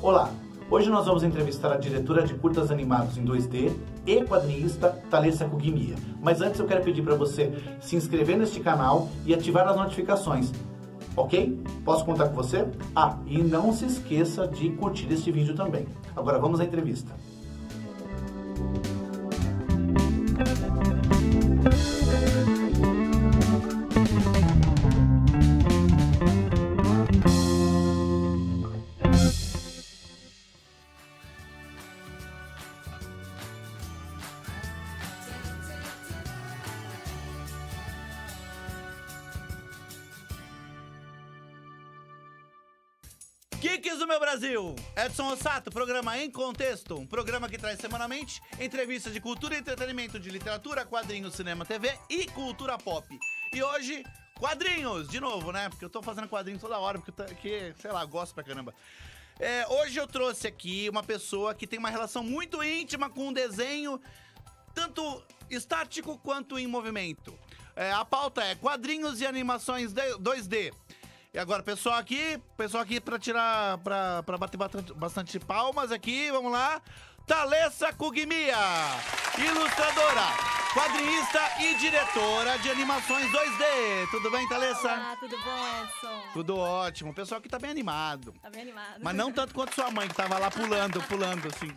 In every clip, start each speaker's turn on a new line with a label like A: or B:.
A: Olá, hoje nós vamos entrevistar a diretora de curtas animados em 2D e quadrinista Thalessa Kugimia. Mas antes eu quero pedir para você se inscrever neste canal e ativar as notificações. Ok? Posso contar com você? Ah, e não se esqueça de curtir este vídeo também. Agora vamos à entrevista. Edson Rossato, programa Em Contexto, um programa que traz semanalmente entrevistas de cultura e entretenimento de literatura, quadrinhos, cinema, TV e cultura pop. E hoje, quadrinhos, de novo, né? Porque eu tô fazendo quadrinhos toda hora, porque, que, sei lá, gosto pra caramba. É, hoje eu trouxe aqui uma pessoa que tem uma relação muito íntima com o desenho, tanto estático quanto em movimento. É, a pauta é quadrinhos e animações 2D. E agora, pessoal aqui, pessoal aqui pra tirar, pra, pra bater bastante palmas aqui, vamos lá. Thalessa Kugmia, ilustradora, quadrinista e diretora de animações 2D. Tudo bem, Thalessa? Olá,
B: tudo bom, Edson?
A: Tudo ótimo. O pessoal aqui tá bem animado.
B: Tá bem animado. Mas não tanto
A: quanto sua mãe, que tava lá pulando, pulando, assim.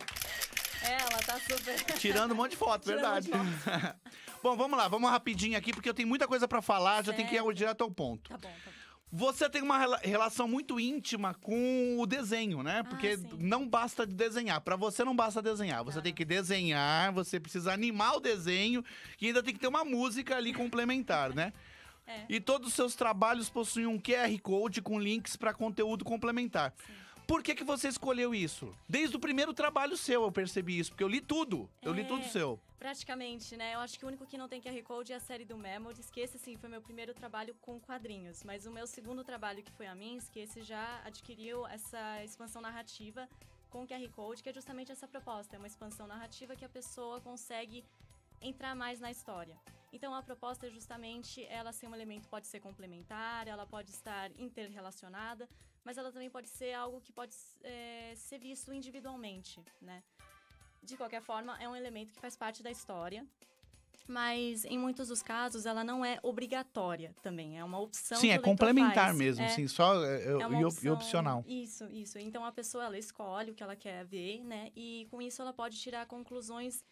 B: É, ela tá super. Tirando um monte de foto, verdade. Um de foto.
A: bom, vamos lá, vamos rapidinho aqui, porque eu tenho muita coisa para falar, certo. já tem que ir direto ao ponto. Tá bom, tá bom. Você tem uma relação muito íntima com o desenho, né? Ah, Porque ah, não basta desenhar. Para você não basta desenhar. Você tá. tem que desenhar, você precisa animar o desenho e ainda tem que ter uma música ali complementar, né? É. E todos os seus trabalhos possuem um QR Code com links para conteúdo complementar. Sim. Por que, que você escolheu isso? Desde o primeiro trabalho seu eu percebi isso, porque eu li tudo. Eu é, li tudo seu.
B: Praticamente, né? Eu acho que o único que não tem QR Code é a série do Memories, que esse sim foi meu primeiro trabalho com quadrinhos. Mas o meu segundo trabalho, que foi a Minsk, esse já adquiriu essa expansão narrativa com o QR Code, que é justamente essa proposta. É uma expansão narrativa que a pessoa consegue entrar mais na história. Então a proposta é justamente ela ser um elemento pode ser complementar, ela pode estar interrelacionada, mas ela também pode ser algo que pode é, ser visto individualmente, né? De qualquer forma, é um elemento que faz parte da história, mas em muitos dos casos ela não é obrigatória também, é uma opção. Sim, é complementar faz. mesmo, é, sim, só é, é, é opção, e opcional. Isso, isso. Então a pessoa ela escolhe o que ela quer ver, né? E com isso ela pode tirar conclusões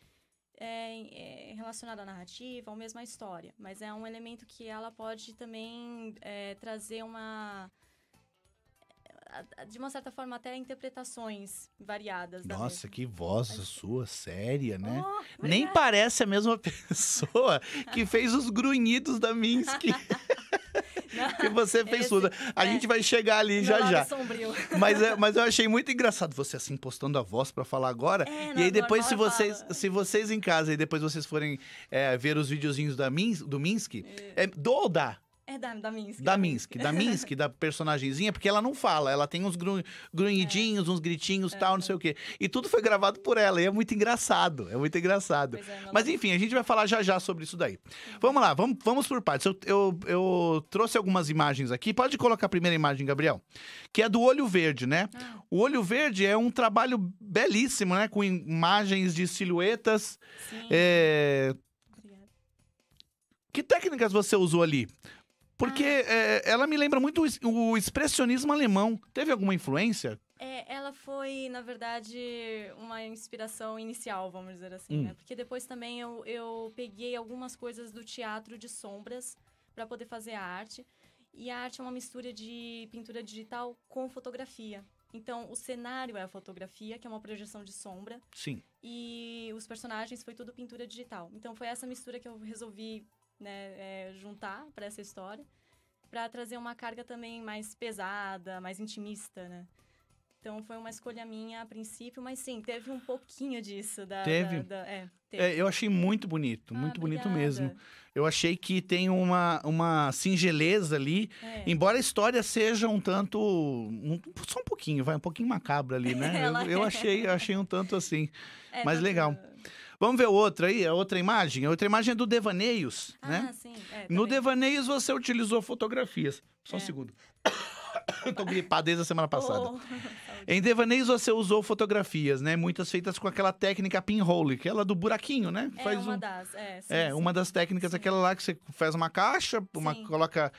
B: é, é relacionadas à narrativa ou mesmo à história. Mas é um elemento que ela pode também é, trazer uma de uma certa forma, até interpretações variadas. Nossa,
A: que voz Mas... sua, séria, né? Oh, Nem parece a mesma pessoa que fez os grunhidos da Minsky. que você fez Esse, tudo. A é, gente vai chegar ali já já. É mas, é, mas eu achei muito engraçado você assim postando a voz para falar agora. É, e aí depois se vocês se vocês em casa e depois vocês forem é, ver os videozinhos da Minsk do Minsk é, do ou dá?
B: É da, da Minsk. Da Minsk, da Minsk,
A: da personagemzinha, porque ela não fala, ela tem uns grunhidinhos, é. uns gritinhos, é. tal, não sei o quê. E tudo foi gravado por ela, e é muito engraçado, é muito engraçado. É, Mas enfim, a gente vai falar já já sobre isso daí. Uhum. Vamos lá, vamos, vamos por partes. Eu, eu, eu, trouxe algumas imagens aqui, pode colocar a primeira imagem, Gabriel, que é do Olho Verde, né? Ah. O Olho Verde é um trabalho belíssimo, né? Com imagens de silhuetas. Sim. Eh, que técnicas você usou ali? Porque ah. é, ela me lembra muito o, expressionismo alemão. Teve alguma influência?
B: É, ela foi, na verdade, uma inspiração inicial, vamos dizer assim, né? hum. né? Porque depois também eu, eu peguei algumas coisas do teatro de sombras para poder fazer a arte. E a arte é uma mistura de pintura digital com fotografia. Então, o cenário é a fotografia, que é uma projeção de sombra. Sim. E os personagens foi tudo pintura digital. Então, foi essa mistura que eu resolvi né, é, juntar para essa história, para trazer uma carga também mais pesada, mais intimista, né? Então foi uma escolha minha a princípio, mas sim, teve um pouquinho disso da. Teve? Da, da, é, teve. é,
A: eu achei muito bonito, ah, muito obrigada. bonito mesmo. Eu achei que tem uma, uma singeleza ali, é. embora a história seja um tanto. Um, só um pouquinho, vai, um pouquinho macabra ali, né? eu, eu, é. achei, achei um tanto assim. É, mas não, legal. Vamos ver outra aí, a outra imagem. A outra imagem é do Devaneios, ah, né? Sim, é, no Devaneios você utilizou fotografias. Só um é. segundo. Tô gripado desde a semana passada. Oh, em Devaneios você usou fotografias, né? Muitas feitas com aquela técnica pinhole, que ela do buraquinho, né? É faz uma um... das. É, sim, é sim. uma das técnicas, sim. aquela lá que você faz uma caixa, uma, coloca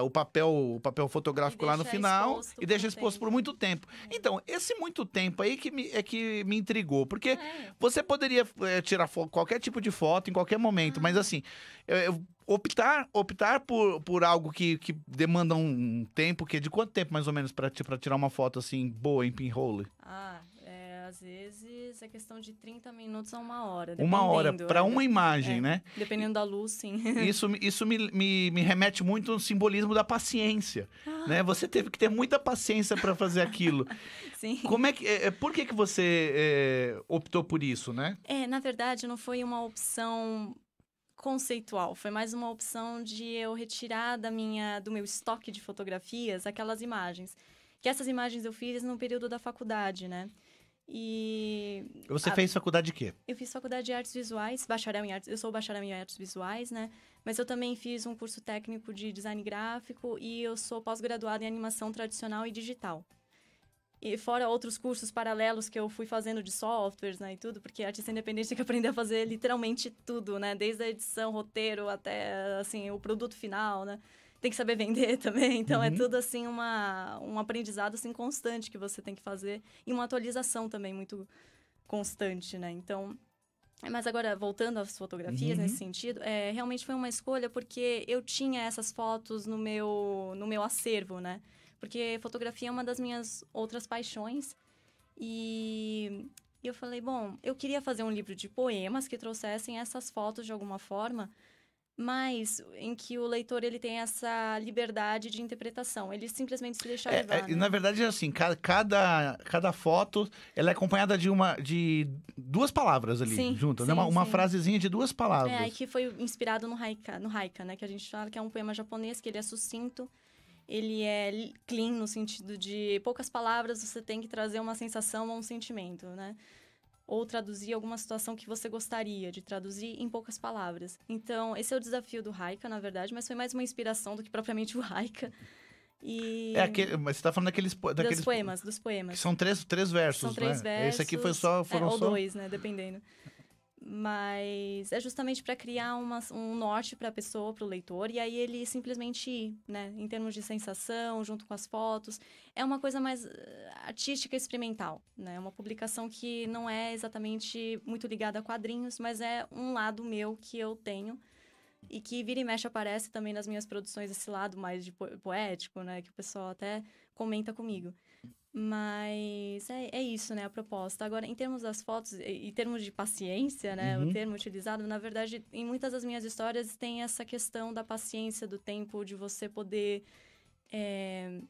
A: uh, o papel o papel fotográfico lá no final e deixa exposto tempo. por muito tempo. É. Então, esse muito tempo aí que me, é que me intrigou, porque é. você poderia eh, tirar qualquer tipo de foto em qualquer momento, ah. mas uhum. assim, eu, eu optar optar por, por algo que, que demanda um tempo, que é de quanto tempo mais ou menos para tirar uma foto assim boa em pinhole?
B: Ah, é, às vezes é questão de 30 minutos a uma hora. Uma hora para é, uma imagem, é, né? Dependendo da luz, sim. Isso,
A: isso me, me, me remete muito ao simbolismo da paciência, ah. né? Você teve que ter muita paciência para fazer aquilo.
B: sim. Como é
A: que, é, é por que que você é, optou por isso, né?
B: É, na verdade não foi uma opção conceitual, foi mais uma opção de eu retirar da minha, do meu estoque de fotografias aquelas imagens. Que essas imagens eu fiz no período da faculdade, né? E. Você a... fez faculdade de quê? Eu fiz faculdade de artes visuais, bacharel em artes. Eu sou bacharel em artes visuais, né? Mas eu também fiz um curso técnico de design gráfico e eu sou pós-graduada em animação tradicional e digital. E fora outros cursos paralelos que eu fui fazendo de softwares, né, e tudo, porque artista independente tem que aprender a fazer literalmente tudo, né, desde a edição, roteiro até assim o produto final, né? Tem que saber vender também, então é uhum. é tudo assim uma um aprendizado assim constante que você tem que fazer e uma atualização também muito constante, né? Então, mas agora, voltando às fotografias uhum. nesse sentido, é, realmente foi uma escolha porque eu tinha essas fotos no meu, no meu acervo, né? Porque fotografia é uma das minhas outras paixões. E eu falei, bom, eu queria fazer um livro de poemas que trouxessem essas fotos de alguma forma, mas em que o leitor ele tem essa liberdade de interpretação. Ele simplesmente se deixa é, levar. É, né?
A: Na verdade, é assim, cada, cada, cada foto ela é acompanhada de uma de duas palavras ali sim, juntas, né? sim, né? uma, uma frasezinha de duas palavras. É, que
B: foi inspirado no Haika, no Haika, né? Que a gente fala que é um poema japonês, que ele é sucinto ele é clean no sentido de poucas palavras você tem que trazer uma sensação ou um sentimento, né? Ou traduzir alguma situação que você gostaria de traduzir em poucas palavras. Então, esse é o desafio do Raika, na verdade, mas foi mais uma inspiração do que propriamente o Raika. E... É aquele,
A: mas você tá falando daqueles, daqueles... Dos poemas, dos poemas. Que são três, três versos, são três né? versos. Esse aqui foi só, foram é, ou só... dois,
B: né? Dependendo mas é justamente para criar uma, um norte para a pessoa, para o leitor, e aí ele simplesmente ir, né? Em termos de sensação, junto com as fotos, é uma coisa mais eh, artística experimental, né? É uma publicação que não é exatamente muito ligada a quadrinhos, mas é um lado meu que eu tenho e que vira e mexe aparece também nas minhas produções esse lado mais de po poético, né? Que o pessoal até comenta comigo. Mas é, é, isso, né, a proposta. Agora, em termos das fotos, em termos de paciência, né, uhum. o termo utilizado, na verdade, em muitas das minhas histórias tem essa questão da paciência, do tempo, de você poder é,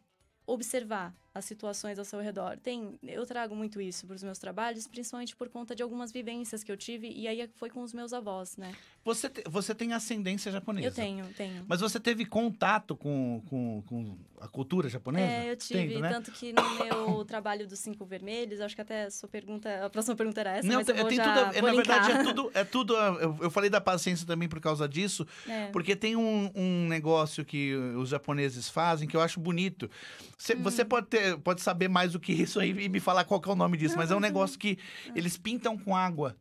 B: observar as situações ao seu redor. Tem, eu trago muito isso para os meus trabalhos, principalmente por conta de algumas vivências que eu tive e aí foi com os meus avós, né?
A: Você, te, você tem ascendência japonesa? Eu
B: tenho, tenho. Mas
A: você teve contato com, com, com a cultura japonesa? É, eu tive, Tendo, né? tanto
B: que no meu trabalho dos Cinco Vermelhos, acho que até a sua pergunta, a próxima pergunta era essa, Não, mas eu é, vou já tudo, é, Na verdade, é tudo,
A: é tudo eu, eu, falei da paciência também por causa disso, é. porque tem um, um negócio que os japoneses fazem que eu acho bonito. Você, hum. você pode ter pode saber mais do que isso aí e me falar qual é o nome disso, mas é um ah. negócio que eles pintam com água.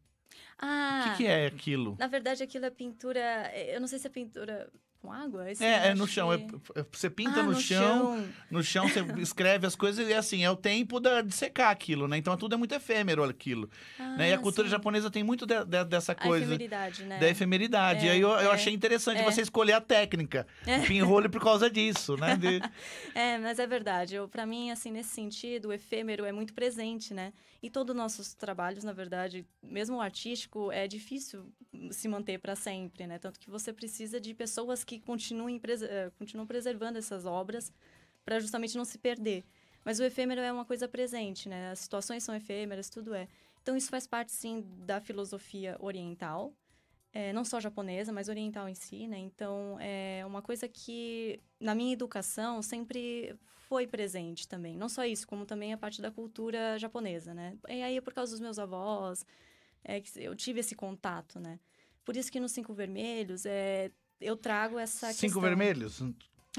B: Ah, o que, ah, que, é aquilo? Na verdade, aquilo é pintura. Eh, eu não sei se é pintura com água? é, é no chão. Que...
A: É, é, você pinta ah, no, no chão, chão, no chão você escreve as coisas e assim, é o tempo da, de secar aquilo, né? Então tudo é muito efêmero aquilo. Ah, né? E a cultura sim. japonesa tem muito de, de, dessa coisa. Da efemeridade, né? Da efemeridade. É, e aí eu, eu é. achei interessante é. você escolher a técnica. É. Pinrolho por causa disso, né? De...
B: é, mas é verdade. para mim, assim, nesse sentido, o efêmero é muito presente, né? E todos os nossos trabalhos, na verdade, mesmo o artístico, é difícil se manter para sempre, né? Tanto que você precisa de pessoas que continuem, pres eh, continuam preservando essas obras para justamente não se perder. Mas o efêmero é uma coisa presente, né? As situações são efêmeras, tudo é. Então isso faz parte sim da filosofia oriental, é, não só japonesa, mas oriental em si, né? Então é uma coisa que na minha educação sempre foi presente também. Não só isso, como também a parte da cultura japonesa, né? E aí por causa dos meus avós, é que eu tive esse contato, né? Por isso que nos Cinco Vermelhos é, eu trago essa Cinco questão... Vermelhos?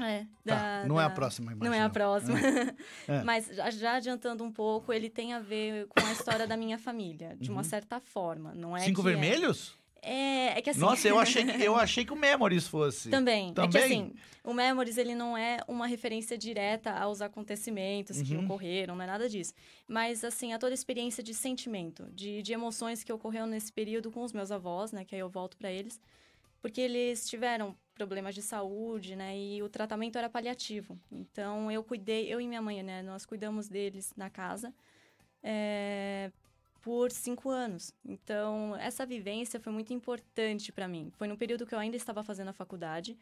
B: É. Tá, da, não da... é a próxima, imagino. Não é a próxima. É. É. Mas já adiantando um pouco, ele tem a ver com a história da minha família, de uma uhum. certa forma. Não é Cinco é Vermelhos? É... É, é que assim... Nossa, eu achei, que, eu
A: achei que o Memories fosse. Também. Também. É que assim,
B: o Memories, ele não é uma referência direta aos acontecimentos uhum. que ocorreram, não é nada disso. Mas, assim, a toda a experiência de sentimento, de, de emoções que ocorreram nesse período com os meus avós, né? Que aí eu volto para eles. Porque eles tiveram problemas de saúde, né? E o tratamento era paliativo. Então, eu cuidei, eu e minha mãe, né? Nós cuidamos deles na casa. É, por cinco anos. Então, essa vivência foi muito importante para mim. Foi no período que eu ainda estava fazendo a faculdade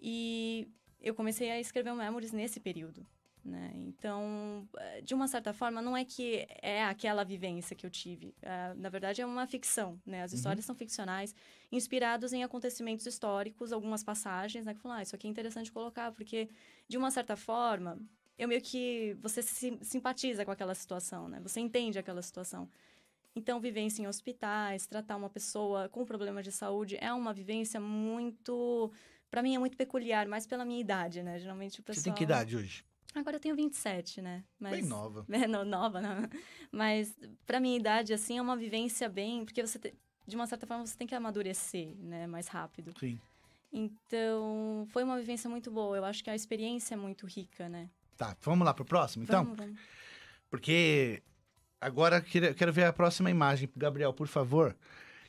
B: e eu comecei a escrever o Memories nesse período. Né? Então, eh, de uma certa forma, não é que é aquela vivência que eu tive. É, na verdade, é uma ficção. Né? As uhum. histórias uhum. são ficcionais, inspirados em acontecimentos históricos, algumas passagens, né? que falam, ah, isso aqui é interessante colocar, porque, de uma certa forma, eu meio que. Você se simpatiza com aquela situação, né? você entende aquela situação. Então, vivência em hospitais, tratar uma pessoa com problemas de saúde é uma vivência muito. Para mim, é muito peculiar, mais pela minha idade, né? Geralmente o pessoal. Você tem que idade hoje? Agora eu tenho 27, né? Mas, bem nova. É, não, nova, não. Mas para minha idade, assim, é uma vivência bem... Porque você, te, de uma certa forma, você tem que amadurecer, né? Mais rápido. Sim. Então, foi uma vivência muito boa. Eu acho que a experiência é muito rica, né?
A: Tá, vamos lá pro próximo, então? Vamos, vamos. Porque Agora quero, quero ver a próxima imagem, Gabriel, por favor.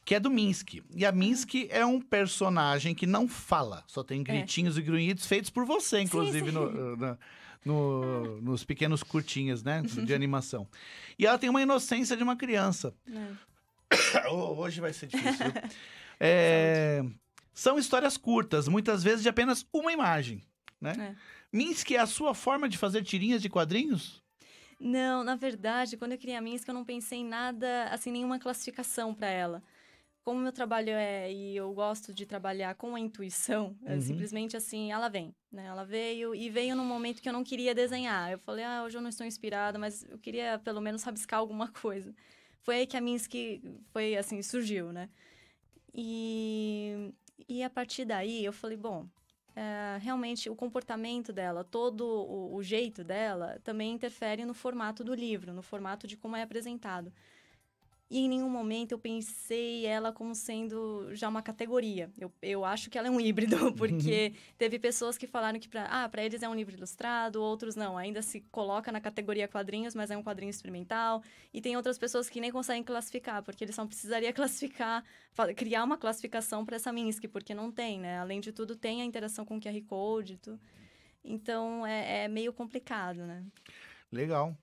A: Que é do Minsk. E a Minsk é um personagem que não fala, só tem é. gritinhos é. e grunhidos feitos por você, inclusive, sim, sim. No, no, no, nos pequenos curtinhas, né? De uhum. animação. E ela tem uma inocência de uma criança. É. Oh, hoje vai ser difícil. é, é são histórias curtas, muitas vezes de apenas uma imagem, né? É. Minsk é a sua forma de fazer tirinhas de quadrinhos?
B: Não, na verdade, quando eu criei a Minsk, eu não pensei em nada, assim, nenhuma classificação para ela. Como meu trabalho é e eu gosto de trabalhar com a intuição, é uhum. simplesmente assim, ela vem, né? Ela veio e veio num momento que eu não queria desenhar. Eu falei, ah, hoje eu não estou inspirada, mas eu queria pelo menos rabiscar alguma coisa. Foi aí que a Minsk foi assim, surgiu, né? E, e a partir daí eu falei, bom, é, realmente o comportamento dela, todo o, o, jeito dela, também interfere no formato do livro, no formato de como é apresentado. E em nenhum momento eu pensei ela como sendo já uma categoria. Eu, eu acho que ela é um híbrido, porque uhum. teve pessoas que falaram que para ah, eles é um livro ilustrado, outros não. Ainda se coloca na categoria quadrinhos, mas é um quadrinho experimental. E tem outras pessoas que nem conseguem classificar, porque eles só precisaria classificar, criar uma classificação para essa minsk porque não tem, né? Além de tudo, tem a interação com o QR Code. Tu... Então é, é meio complicado, né?
A: Legal.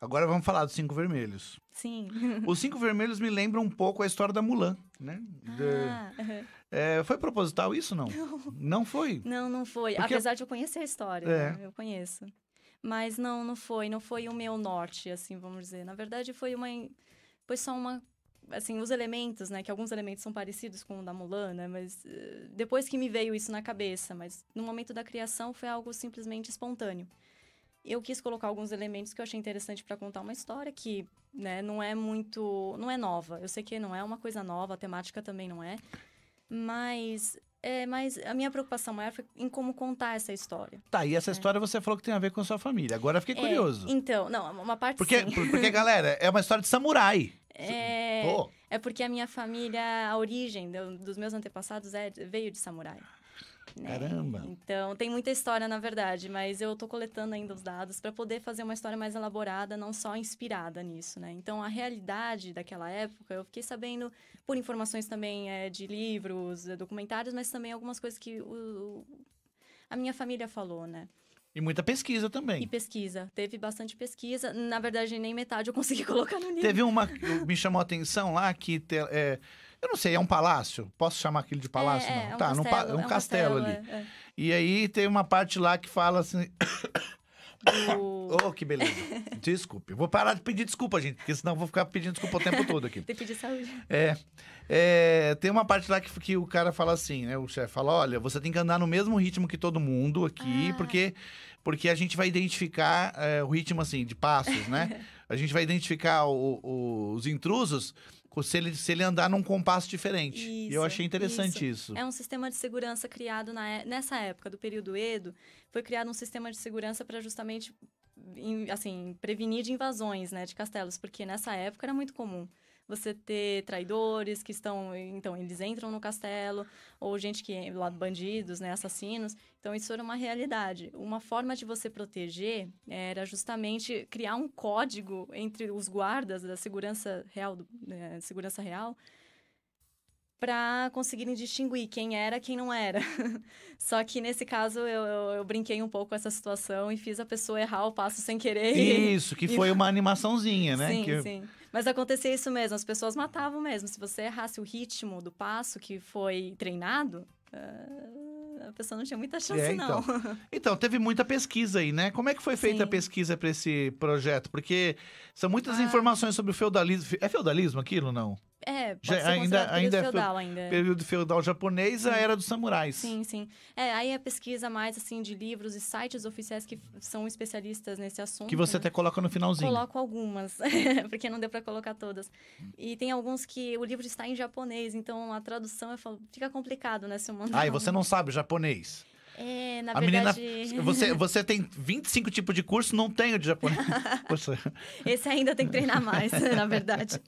A: Agora vamos falar dos cinco vermelhos.
B: Sim. Os
A: cinco vermelhos me lembram um pouco a história da Mulan, né? Ah, de... é, foi proposital isso não? Não, não foi.
B: Não, não foi. Porque... Apesar de eu conhecer a história, é. né? eu conheço. Mas não, não foi. Não foi o meu norte, assim, vamos dizer. Na verdade, foi uma, foi só uma assim, os elementos, né? Que alguns elementos são parecidos com o da Mulan, né? Mas eh, depois que me veio isso na cabeça, mas no momento da criação foi algo simplesmente espontâneo eu quis colocar alguns elementos que eu achei interessante para contar uma história que, né, não é muito, não é nova. Eu sei que não é uma coisa nova, a temática também não é, mas é, mas a minha preocupação maior foi em como contar essa história.
A: Tá, e essa é. história você falou que tem a ver com a sua família. Agora eu fiquei é, curioso.
B: Então, não, uma parte porque, sim.
A: Porque, galera, é uma história de samurai.
B: É, Pô. é porque a minha família, a origem do, dos meus antepassados é, veio de samurai. Né? Caramba! Então, tem muita história, na verdade, mas eu estou coletando ainda os dados para poder fazer uma história mais elaborada, não só inspirada nisso, né? Então, a realidade daquela época, eu fiquei sabendo por informações também é, de livros, é, documentários, mas também algumas coisas que o, o, a minha família falou, né?
A: E muita pesquisa também. E
B: pesquisa. Teve bastante pesquisa. Na verdade, nem metade eu consegui colocar no livro. Teve
A: uma que me chamou a atenção lá que é, eu não sei, é um palácio? Posso chamar aquilo de é, palácio? É, não. É um tá, castelo, pa... é um, é um castelo, castelo ali. É, é. E aí tem uma parte lá que fala assim. Do... Oh, que beleza. Desculpe. Vou parar de pedir desculpa, gente, porque senão eu vou ficar pedindo desculpa o tempo todo aqui. tem que pedir saúde. É, é, Tem uma parte lá que, que o cara fala assim, né? O chefe fala: olha, você tem que andar no mesmo ritmo que todo mundo aqui, ah. porque, porque a gente vai identificar é, o ritmo assim, de passos, né? a gente vai identificar o, o, os intrusos se ele, se ele andar num compasso diferente. Isso, eu achei interessante isso. isso. É um
B: sistema de segurança criado na, é, nessa época, do período Edo, foi criado um sistema de segurança para justamente assim, prevenir de invasões, né, de castelos, porque nessa época era muito comum você ter traidores que estão, então eles entram no castelo ou gente que lá bandidos, né, assassinos. Então isso era uma realidade. Uma forma de você proteger era justamente criar um código entre os guardas da segurança real, né, segurança real para conseguirem distinguir quem era quem não era. Só que nesse caso eu, eu, eu, brinquei um pouco com essa situação e fiz a pessoa errar o passo sem querer. Isso, que e... foi uma
A: animaçãozinha, né? Sim, que... sim.
B: Mas acontecia isso mesmo, as pessoas matavam mesmo. Se você errasse o ritmo do passo que foi treinado. Ah, a pessoa não tinha muita chance, é, então. não.
A: Então, teve muita pesquisa aí, né? Como é que foi feita Sim. a pesquisa para esse projeto? Porque são muitas ah. informações sobre o feudalismo. É feudalismo aquilo, não?
B: É, Já, ainda, ainda é feudal ainda. Período
A: feudal japonês, a era dos samurais. Sim,
B: sim. É, aí a pesquisa mais, assim, de livros e sites oficiais que são especialistas nesse assunto. Que você né?
A: até coloca no finalzinho. Coloco
B: algumas, porque não deu para colocar todas. E tem alguns que o livro está em japonês, então a tradução é fica complicado, né, se eu mandar... Ah, e você não
A: sabe japonês?
B: É, na a verdade... Menina, você, você
A: tem 25 tipos de curso, não tenho de japonês.
B: Esse ainda tem que treinar mais, na verdade.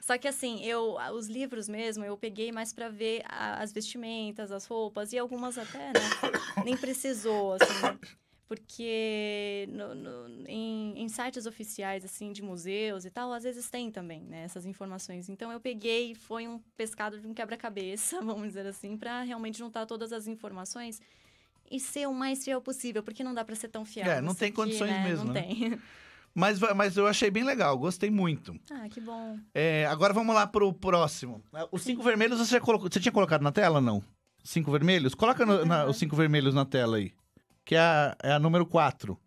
B: Só que assim, eu os livros mesmo, eu peguei mais para ver as vestimentas, as roupas e algumas até, né? Nem precisou, assim porque no, no, em, em, sites oficiais assim de museus e tal às vezes tem também né, essas informações então eu peguei foi um pescado de um quebra-cabeça vamos dizer assim para realmente juntar todas as informações e ser o mais fiel possível porque não dá para ser tão fiel é não assim, tem aqui, condições né? mesmo não né? tem
A: mas, mas eu achei bem legal, gostei muito.
B: Ah, que bom.
A: É, agora vamos lá pro próximo. Ah, os cinco vermelhos você, colocou, você tinha colocado na tela, não? Cinco vermelhos? Coloca no, na, os cinco vermelhos na tela aí que é a, é a número 4.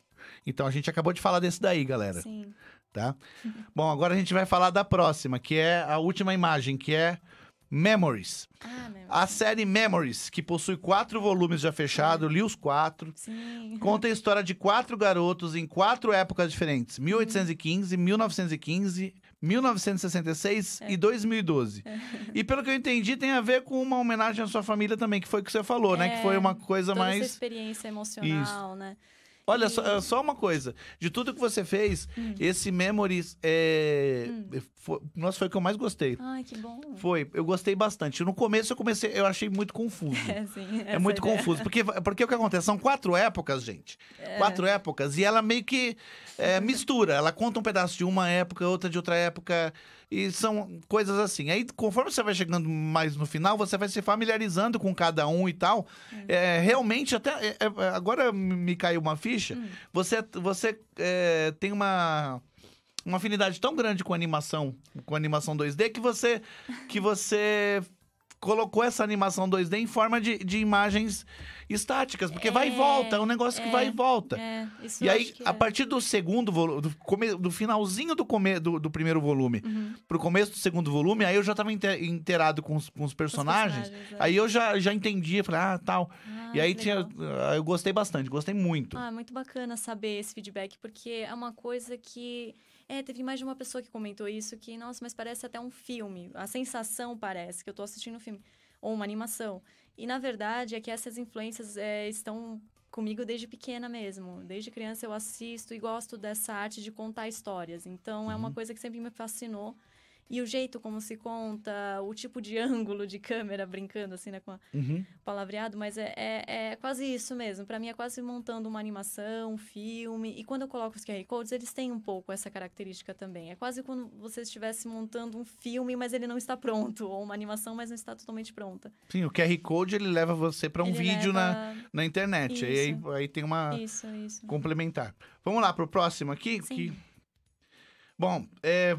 A: Então a gente acabou de falar desse daí, galera. Sim. Tá? Bom, agora a gente vai falar da próxima, que é a última imagem, que é Memories. Ah, a série Memories, que possui quatro volumes já fechado, li os quatro. Sim. Conta a história de quatro garotos em quatro épocas diferentes: 1815, 1915, 1966 é. e 2012. É. E pelo que eu entendi, tem a ver com uma homenagem à sua família também, que foi o que você falou, né? Que foi é, uma coisa mais. Essa
B: experiência emocional, Isso. né?
A: Olha, só, ah, só, uma coisa. De tudo que você fez, hum. esse Memories é. Hum. É, foi, nossa, foi o que eu mais gostei.
B: Ai, que bom. Foi.
A: Eu gostei bastante. No começo eu comecei, eu achei muito confuso. É,
B: sim. É muito ideia. confuso. Porque,
A: porque o que acontece? São quatro épocas, gente. É. Quatro épocas. E ela meio que é, mistura. Ela conta um pedaço de uma época, outra de outra época. E são coisas assim. Aí, conforme você vai chegando mais no final, você vai se familiarizando com cada um e tal. Uhum. É, realmente, até é, é, agora me caiu uma ficha. Uhum. Você, você é, tem uma uma afinidade tão grande com animação, com animação 2D que você que você colocou essa animação 2D em forma de, de imagens estáticas, porque é, vai e é, volta, é um negócio é, que vai e volta. É, isso e aí, a é. partir do segundo volume, do, do, finalzinho do, come, do, do primeiro volume uhum. pro começo do segundo volume, aí eu já tava inteirado com os, com os personagens, os personagens é. aí eu já, já entendia, falei, ah, tal. Ah, e aí tinha, ah, eu gostei bastante, gostei muito.
B: Ah, muito bacana saber esse feedback, porque é uma coisa que é, teve mais de uma pessoa que comentou isso, que, nossa, mas parece até um filme. A sensação parece que eu estou assistindo um filme. Ou uma animação. E, na verdade, é que essas influências é, estão comigo desde pequena mesmo. Desde criança eu assisto e gosto dessa arte de contar histórias. Então, uhum. é uma uhum. coisa que sempre me fascinou. E o jeito como se conta, o tipo de ângulo de câmera, brincando assim, né, com a uhum. palavreado, mas é, é, é, quase isso mesmo. Para mim é quase montando uma animação, um filme. E quando eu coloco os QR Codes, eles têm um pouco essa característica também. É quase quando você estivesse montando um filme, mas ele não está pronto, ou uma animação, mas não está totalmente pronta.
A: Sim, o QR Code ele leva você para um ele vídeo leva... na, na internet. Isso. Aí, aí tem uma isso, isso. complementar. Vamos lá para o próximo aqui? Sim. Que... Bom, é,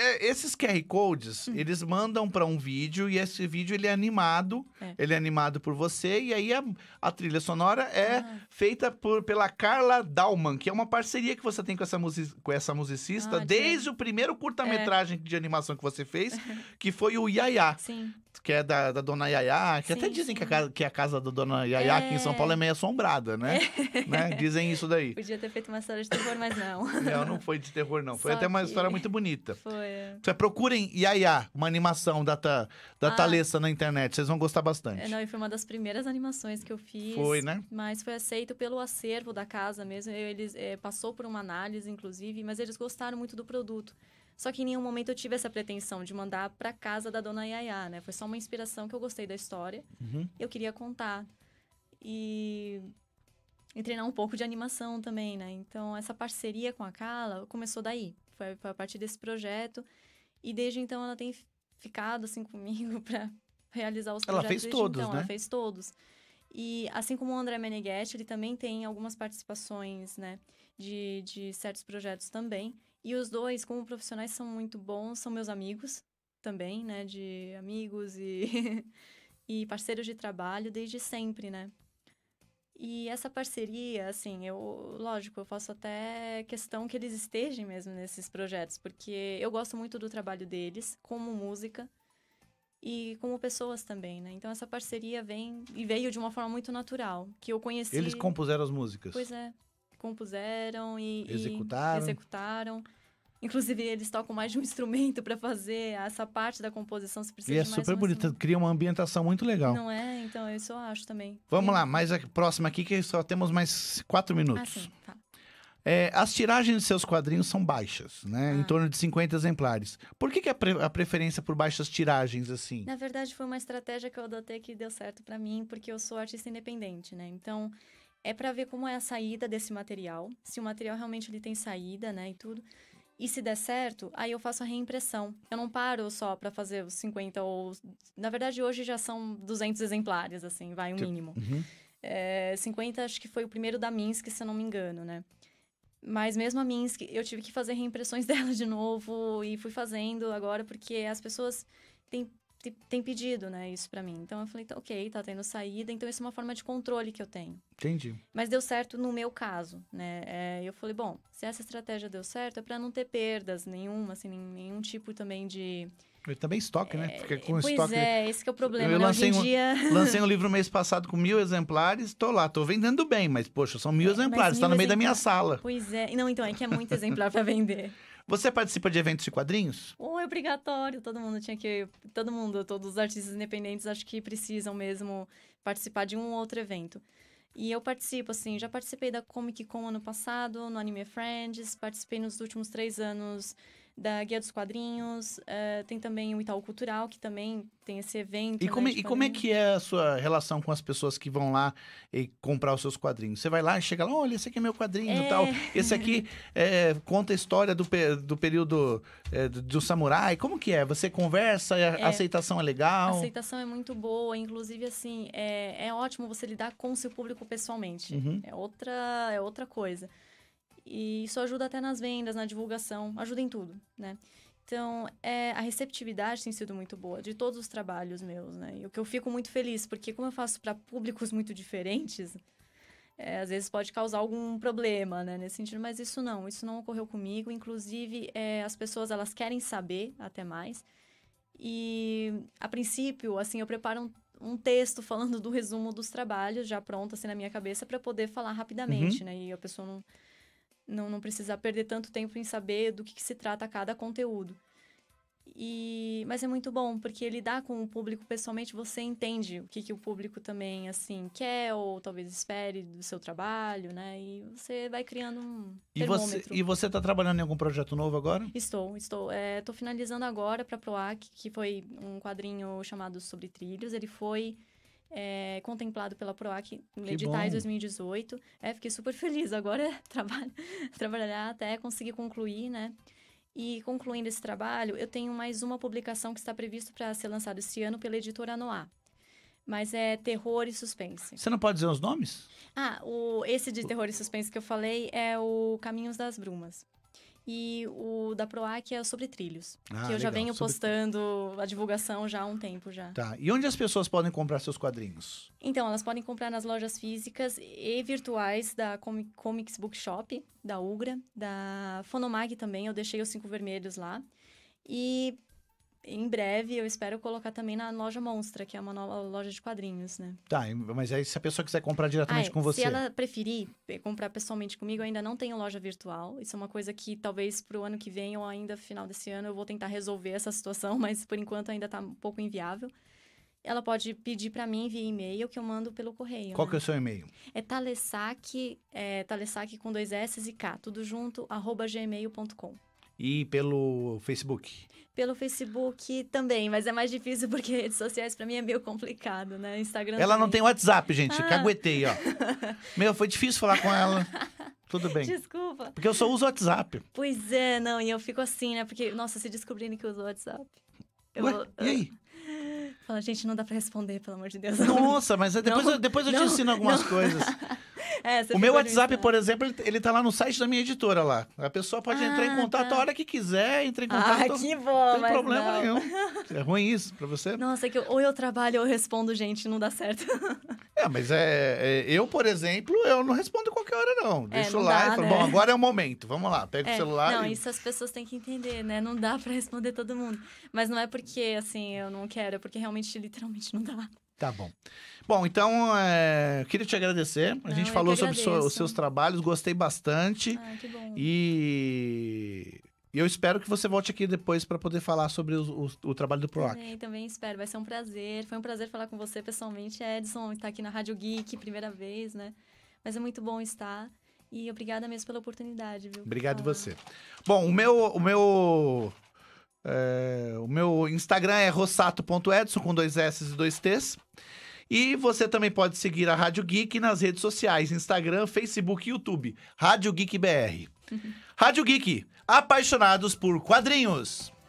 A: é, esses QR codes, uhum. eles mandam para um vídeo e esse vídeo ele é animado, é. ele é animado por você e aí a, a trilha sonora é ah. feita por, pela Carla Dalman, que é uma parceria que você tem com essa, music, com essa musicista ah, desde de... o primeiro curta-metragem é. de animação que você fez, que foi o Yaya. Sim que é da, da Dona Yaya, que sim, até dizem que a, casa, que é a casa da Dona Yaya é... aqui em São é. Paulo é meio assombrada, né? É... né? Dizem isso daí.
B: Podia ter feito uma história de terror, mas não. Não, não
A: foi de terror, não. Foi Só até que... uma história muito bonita. Foi. Você então, procurem Yaya, uma animação da, ta, da ah. Thalessa na internet. Vocês vão gostar bastante. É,
B: não, e foi uma das primeiras animações que eu fiz. Foi, né? Mas foi aceito pelo acervo da casa mesmo. Eles é, passou por uma análise, inclusive, mas eles gostaram muito do produto. Só que em nenhum momento eu tive essa pretensão de mandar para casa da dona Yaya, né? Foi só uma inspiração que eu gostei da história. Uhum. Eu queria contar. E... e treinar um pouco de animação também, né? Então, essa parceria com a Kala começou daí. Foi, foi a partir desse projeto. E desde então ela tem ficado assim comigo para realizar os projetos. Ela fez desde todos, então. né? Ela fez todos. E assim como o André Meneghetti, ele também tem algumas participações, né, de, de certos projetos também. E os dois, como profissionais, são muito bons, são meus amigos também, né? De amigos e, e parceiros de trabalho desde sempre, né? E essa parceria, assim, eu, lógico, eu faço até questão que eles estejam mesmo nesses projetos, porque eu gosto muito do trabalho deles, como música e como pessoas também, né? Então essa parceria vem e veio de uma forma muito natural, que eu conheci. Eles compuseram
A: as músicas. Pois
B: é, compuseram e executaram. E executaram. Inclusive, eles tocam mais de um instrumento para fazer essa parte da composição, se precisa E é super um
A: bonito, cria uma ambientação muito legal. Não
B: é? Então, é eu só acho também.
A: Vamos e... lá, mais a próxima aqui, que só temos mais quatro minutos. Ah, sim, tá. É, as tiragens de seus quadrinhos são baixas, né? Ah. Em torno de 50 exemplares. Por que, que a, pre a, preferência por baixas tiragens, assim? Na
B: verdade, foi uma estratégia que eu adotei que deu certo para mim, porque eu sou artista independente, né? Então, é para ver como é a saída desse material, se o material realmente ele tem saída, né, e tudo. E se der certo, aí eu faço a reimpressão. Eu não paro só para fazer os 50 ou na verdade hoje já são 200 exemplares assim, vai um que... Tipo, mínimo. Uhum. É, eh, 50 acho que foi o primeiro da Minsk, se eu não me engano, né? Mas mesmo a Minsk, eu tive que fazer reimpressões dela de novo e fui fazendo agora porque as pessoas têm tem pedido, né, isso para mim. Então eu falei, tá, ok, tá tendo saída, então isso é uma forma de controle que eu tenho. Entendi. Mas deu certo no meu caso, né? É, eu falei, bom, se essa estratégia deu certo, é para não ter perdas nenhuma, assim, nenhum tipo também de.
A: E também estoque, né? é, né? Porque com pois estoque. é, esse é o problema. Eu né? lancei, um, dia... lancei um livro mês passado com mil exemplares, tô lá, tô vendendo bem, mas poxa, são mil é, exemplares, mil tá no meio da minha sala.
B: Pois é, não, então é que é muito exemplar para vender.
A: Você participa de eventos de quadrinhos?
B: Oh, é obrigatório, todo mundo tinha que. Todo mundo, todos os artistas independentes acho que precisam mesmo participar de um ou outro evento. E eu participo, assim, já participei da Comic Con ano passado, no Anime Friends, participei nos últimos três anos da Guia dos Quadrinhos, uh, tem também o Itaú Cultural, que também tem esse evento. E, né, como, e como é
A: que é a sua relação com as pessoas que vão lá e comprar os seus quadrinhos? Você vai lá e chega lá, olha, esse aqui é meu quadrinho é... tal. Esse aqui é, conta a história do, do período é, do, do, samurai. Como que é? Você conversa, a é. aceitação é legal? A aceitação
B: é muito boa, inclusive assim, é, é, ótimo você lidar com o seu público pessoalmente. Uhum. É, outra, é outra coisa. E isso ajuda até nas vendas, na divulgação, ajuda em tudo, né? Então, é, a receptividade tem sido muito boa de todos os trabalhos meus, né? E o que eu fico muito feliz, porque como eu faço para públicos muito diferentes, é, às vezes pode causar algum problema, né? Nesse sentido, mas isso não, isso não ocorreu comigo. Inclusive, é, as pessoas, elas querem saber até mais. E, a princípio, assim, eu preparo um, um texto falando do resumo dos trabalhos, já pronto, assim, na minha cabeça, para poder falar rapidamente, uhum. né? E a pessoa não não, não precisar perder tanto tempo em saber do que, que se trata cada conteúdo. E, mas é muito bom, porque lidar com o público pessoalmente, você entende o que, que o público também, assim, quer ou talvez espere do seu trabalho, né? E você vai criando um e termômetro. Você, e
A: você está trabalhando em algum projeto novo agora?
B: Estou, estou. Estou é, finalizando agora para a PROAC, que foi um quadrinho chamado Sobre Trilhos. Ele foi é, contemplado pela PROAC em editais 2018. É, fiquei super feliz. Agora trabalho, trabalhar até conseguir concluir, né? E concluindo esse trabalho, eu tenho mais uma publicação que está previsto para ser lançada esse ano pela editora Noah. Mas é terror e suspense. Você
A: não pode dizer os nomes?
B: Ah, o, esse de terror e suspense que eu falei é o Caminhos das Brumas. E o da Proac é sobre trilhos. Ah, que eu legal. já venho sobre... postando a divulgação já há um tempo já. Tá.
A: E onde as pessoas podem comprar seus quadrinhos?
B: Então, elas podem comprar nas lojas físicas e virtuais da Comics Comics Bookshop, da Ugra, da Fonomag também. Eu deixei os cinco vermelhos lá. E em breve eu espero colocar também na loja Monstra, que é uma nova loja de quadrinhos, né?
A: Tá, mas aí se a pessoa quiser comprar diretamente ah, é. com você. Se ela
B: preferir eh, comprar pessoalmente comigo, eu ainda não tenho loja virtual. Isso é uma coisa que talvez pro ano que vem ou ainda final desse ano eu vou tentar resolver essa situação, mas por enquanto ainda tá um pouco inviável. Ela pode pedir para mim via e-mail que eu mando pelo correio. Qual né? que é o seu e-mail? É talessac, é, com dois S e K, tudo junto, arroba gmail.com
A: e pelo Facebook?
B: Pelo Facebook também, mas é mais difícil porque redes sociais para mim é meio complicado, né? Instagram. Ela também. não tem WhatsApp, gente. Ah. Caguetei,
A: ó. Meu, foi difícil falar com ela. Tudo bem.
B: Desculpa. Porque eu
A: só uso WhatsApp.
B: Pois é, não, e eu fico assim, né? Porque, nossa, se descobrindo que eu uso WhatsApp. Eu Ué, vou... E aí? Fala, gente, não dá para responder, pelo amor de Deus. Nossa,
A: mas é depois, não, eu, depois eu não, te ensino algumas não. coisas.
B: É, o meu WhatsApp,
A: por exemplo, ele, ele tá lá no site da minha editora lá. A pessoa pode ah, entrar em ah, contato tá. a hora que quiser, entrar em ah, contato. Ah, que bom! Não tem problema não. nenhum. É ruim isso pra você?
B: Nossa, é que eu, ou eu trabalho ou eu respondo, gente, não dá certo.
A: É, mas é, é eu, por exemplo, eu não respondo qualquer hora, não. É, Deixo não lá dá, e falo, né? bom, agora é o momento, vamos lá, pega o é, celular. Não, e... isso
B: as pessoas têm que entender, né? Não dá pra responder todo mundo. Mas não é porque, assim, eu não quero, é porque realmente, literalmente, não dá.
A: Tá bom. Bom, então, é... queria te agradecer. A Não, gente falou sobre os seus trabalhos, gostei bastante. Ah, que bom. E eu espero que você volte aqui depois para poder falar sobre o, o, o trabalho do PROAC.
B: Também, também espero, vai ser um prazer. Foi um prazer falar com você pessoalmente, é, Edson, estar tá aqui na Rádio Geek, primeira vez, né? Mas é muito bom estar. E obrigada mesmo pela oportunidade, viu? Obrigado
A: você. Bom, o meu, o meu é, o meu Instagram é rossato.edson com dois S e dois T's. E você também pode seguir a Rádio Geek nas redes sociais, Instagram, Facebook e YouTube. Rádio Geek BR. Uhum. Rádio Geek, apaixonados por quadrinhos.